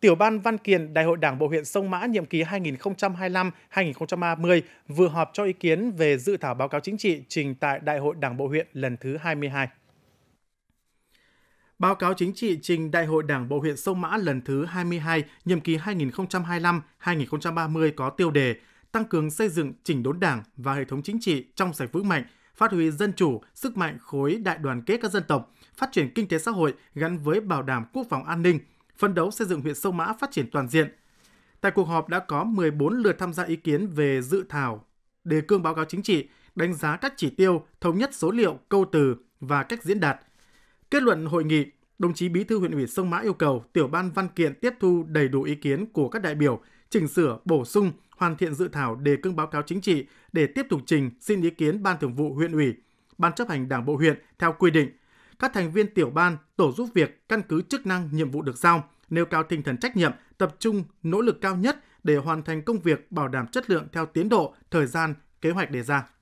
Tiểu ban Văn kiện Đại hội Đảng Bộ huyện Sông Mã nhiệm kỳ 2025-2030 vừa họp cho ý kiến về dự thảo báo cáo chính trị trình tại Đại hội Đảng Bộ huyện lần thứ 22. Báo cáo chính trị trình Đại hội Đảng Bộ huyện Sông Mã lần thứ 22 nhiệm kỳ 2025-2030 có tiêu đề Tăng cường xây dựng chỉnh đốn đảng và hệ thống chính trị trong sạch vững mạnh, phát huy dân chủ, sức mạnh khối đại đoàn kết các dân tộc, phát triển kinh tế xã hội gắn với bảo đảm quốc phòng an ninh – phân đấu xây dựng huyện Sông Mã phát triển toàn diện. Tại cuộc họp đã có 14 lượt tham gia ý kiến về dự thảo, đề cương báo cáo chính trị, đánh giá các chỉ tiêu, thống nhất số liệu, câu từ và cách diễn đạt. Kết luận hội nghị, đồng chí Bí thư huyện ủy Sông Mã yêu cầu tiểu ban văn kiện tiếp thu đầy đủ ý kiến của các đại biểu, chỉnh sửa, bổ sung, hoàn thiện dự thảo đề cương báo cáo chính trị để tiếp tục trình xin ý kiến ban thường vụ huyện ủy, ban chấp hành Đảng bộ huyện theo quy định các thành viên tiểu ban, tổ giúp việc căn cứ chức năng, nhiệm vụ được giao, nêu cao tinh thần trách nhiệm, tập trung, nỗ lực cao nhất để hoàn thành công việc bảo đảm chất lượng theo tiến độ, thời gian, kế hoạch đề ra.